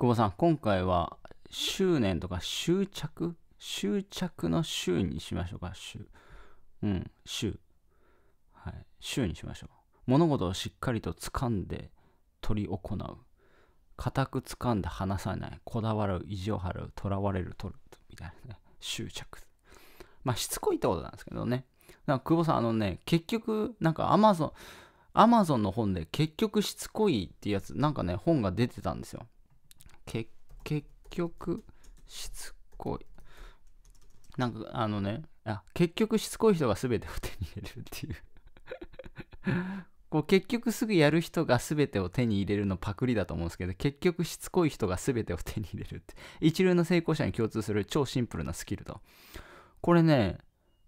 久保さん、今回は執念とか執着執着の執にしましょうか。執。うん、執。はい。執にしましょう。物事をしっかりと掴んで取り行う。固く掴んで離さない。こだわる、意地を張る、とらわれる、取る。みたいなね。執着。まあ、しつこいってことなんですけどね。なんか久保さん、あのね、結局、なんかアマゾン、アマゾンの本で結局しつこいってやつ、なんかね、本が出てたんですよ。結局、しつこい。なんか、あのね、あ、結局しつこい人が全てを手に入れるっていうこう結局すぐやる人が全てを手に入れるのパクリだと思うんですけど結局しつこい人が全てを手に入れるって一流の成功者に共通する超シンプルなスキルだこれね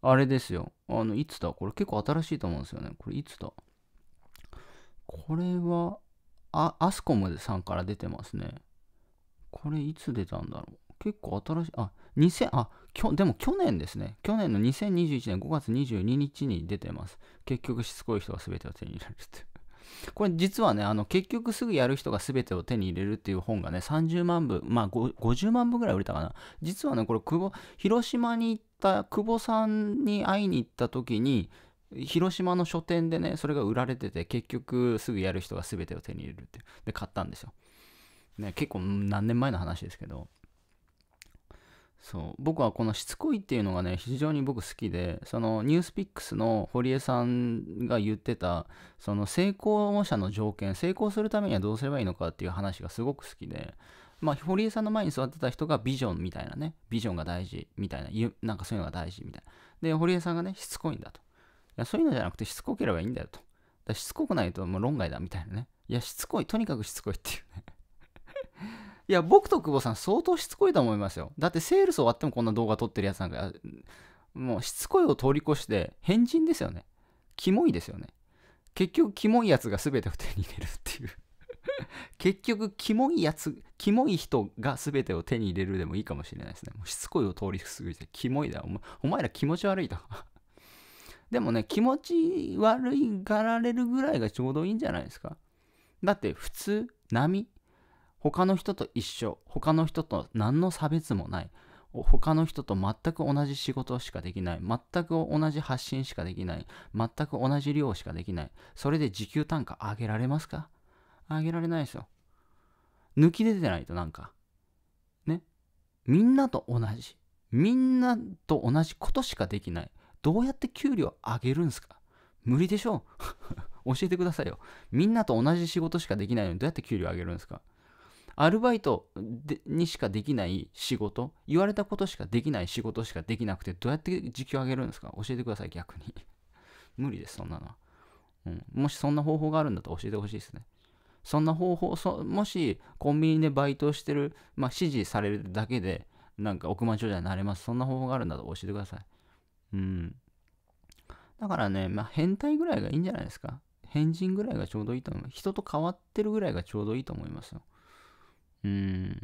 あれですよあのいつだこれ結構新しいと思うんですよねこれいつだこれはあアスコムさんから出てますねこれいつ出たんだろう結構新しい、あ、2000、あ、きょでも去年ですね。去年の2021年5月22日に出てます。結局しつこい人は全てを手に入れるって。これ実はね、あの結局すぐやる人が全てを手に入れるっていう本がね、30万部、まあ50万部ぐらい売れたかな。実はね、これ久保、広島に行った、久保さんに会いに行った時に、広島の書店でね、それが売られてて、結局すぐやる人が全てを手に入れるって。で、買ったんですよ。ね、結構何年前の話ですけど、そう僕はこのしつこいっていうのがね非常に僕好きでそのニュースピックスの堀江さんが言ってたその成功者の条件成功するためにはどうすればいいのかっていう話がすごく好きでまあ堀江さんの前に座ってた人がビジョンみたいなねビジョンが大事みたいななんかそういうのが大事みたいなで堀江さんがねしつこいんだといやそういうのじゃなくてしつこければいいんだよとだしつこくないともう論外だみたいなねいやしつこいとにかくしつこいっていうねいや、僕と久保さん相当しつこいと思いますよ。だってセールス終わってもこんな動画撮ってるやつなんか、もうしつこいを通り越して、変人ですよね。キモいですよね。結局、キモいやつが全てを手に入れるっていう 結局、キモいやつ、キモい人が全てを手に入れるでもいいかもしれないですね。もうしつこいを通り過ぎて、キモいだお前。お前ら気持ち悪いだ。でもね、気持ち悪いがられるぐらいがちょうどいいんじゃないですか。だって、普通、波、他の人と一緒他の人と何の差別もない他の人と全く同じ仕事しかできない全く同じ発信しかできない全く同じ量しかできないそれで時給単価上げられますか上げられないですよ抜き出てないとなんかねみんなと同じみんなと同じことしかできないどうやって給料上げるんすか無理でしょ 教えてくださいよみんなと同じ仕事しかできないのにどうやって給料上げるんですかアルバイトにしかできない仕事、言われたことしかできない仕事しかできなくて、どうやって時給を上げるんですか教えてください、逆に。無理です、そんなのは、うん。もしそんな方法があるんだと教えてほしいですね。そんな方法、もしコンビニでバイトしてる、まあ、指示されるだけで、なんか億万長者になれます。そんな方法があるんだと教えてください。うん。だからね、まあ、変態ぐらいがいいんじゃないですか。変人ぐらいがちょうどいいと思う。人と変わってるぐらいがちょうどいいと思いますよ。うん。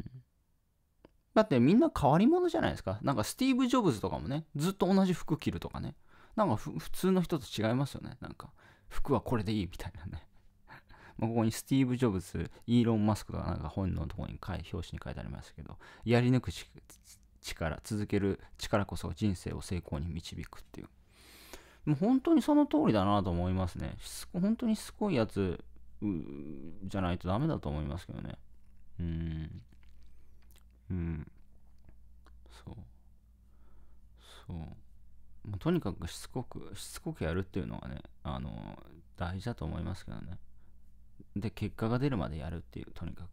だってみんな変わり者じゃないですか。なんかスティーブ・ジョブズとかもね、ずっと同じ服着るとかね。なんか普通の人と違いますよね。なんか、服はこれでいいみたいなね。まここにスティーブ・ジョブズ、イーロン・マスクがなんか本のところに表紙に書いてありますけど、やり抜く力、続ける力こそ人生を成功に導くっていう。もう本当にその通りだなと思いますね。本当にすごいやつじゃないとダメだと思いますけどね。うん。うん。そう。そう。まあ、とにかくしつこく、しつこくやるっていうのはね、あの、大事だと思いますけどね。で、結果が出るまでやるっていう、とにかく。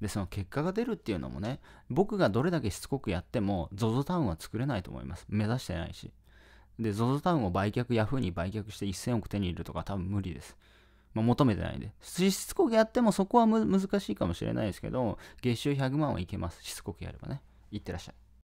で、その結果が出るっていうのもね、僕がどれだけしつこくやっても、ZOZO タウンは作れないと思います。目指してないし。で、ZOZO タウンを売却、ヤフーに売却して1000億手に入れるとか多分無理です。まあ、求めてないんで。しつこくやってもそこは難しいかもしれないですけど、月収100万はいけます。しつこくやればね。いってらっしゃい。